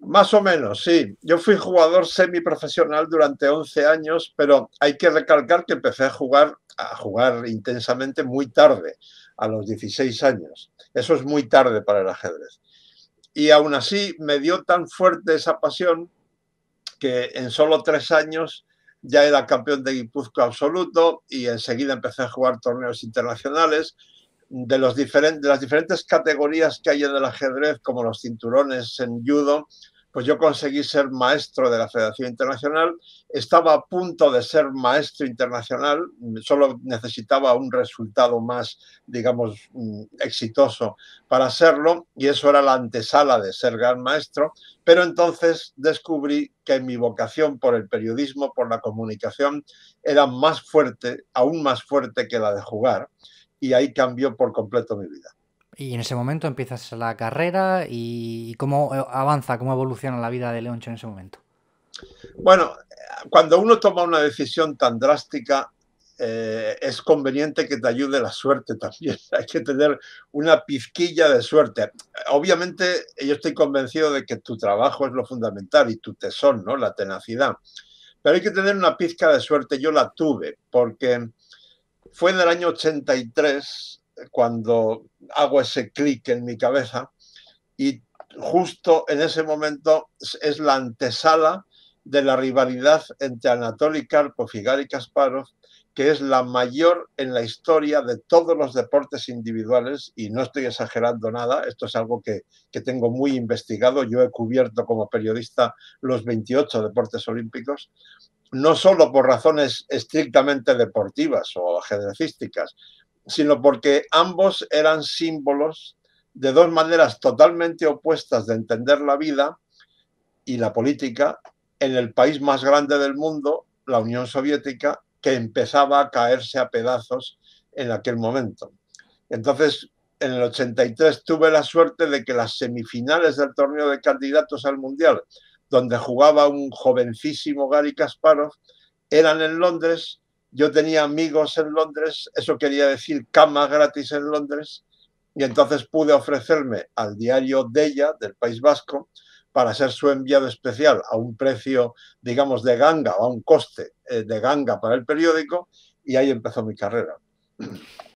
Más o menos, sí. Yo fui jugador semiprofesional durante 11 años, pero hay que recalcar que empecé a jugar, a jugar intensamente muy tarde, a los 16 años. Eso es muy tarde para el ajedrez. Y aún así me dio tan fuerte esa pasión que en solo tres años ya era campeón de Guipúzcoa absoluto y enseguida empecé a jugar torneos internacionales de, las diferentes categorías que hay en el ajedrez, como los cinturones en judo, pues yo conseguí ser maestro de la Federación Internacional, estaba a punto de ser maestro internacional, solo necesitaba un resultado más, digamos, mm, exitoso para serlo y eso era la antesala de ser gran maestro, pero entonces descubrí que mi vocación por el periodismo, por la comunicación, era más fuerte, aún más fuerte que la de jugar y ahí cambió por completo mi vida. Y en ese momento empiezas la carrera y cómo eh, avanza, cómo evoluciona la vida de Leoncho en ese momento. Bueno, cuando uno toma una decisión tan drástica, eh, es conveniente que te ayude la suerte también. Hay que tener una pizquilla de suerte. Obviamente, yo estoy convencido de que tu trabajo es lo fundamental y tu tesón, ¿no? La tenacidad. Pero hay que tener una pizca de suerte. Yo la tuve porque fue en el año 83 cuando hago ese clic en mi cabeza y justo en ese momento es la antesala de la rivalidad entre Anatoly Karpov y Gary Kasparov, que es la mayor en la historia de todos los deportes individuales, y no estoy exagerando nada, esto es algo que, que tengo muy investigado, yo he cubierto como periodista los 28 deportes olímpicos, no solo por razones estrictamente deportivas o ajedrecísticas, sino porque ambos eran símbolos de dos maneras totalmente opuestas de entender la vida y la política en el país más grande del mundo, la Unión Soviética, que empezaba a caerse a pedazos en aquel momento. Entonces, en el 83 tuve la suerte de que las semifinales del torneo de candidatos al Mundial, donde jugaba un jovencísimo Gary Kasparov, eran en Londres, yo tenía amigos en Londres, eso quería decir cama gratis en Londres, y entonces pude ofrecerme al diario Della del País Vasco para ser su enviado especial a un precio, digamos, de ganga o a un coste eh, de ganga para el periódico, y ahí empezó mi carrera.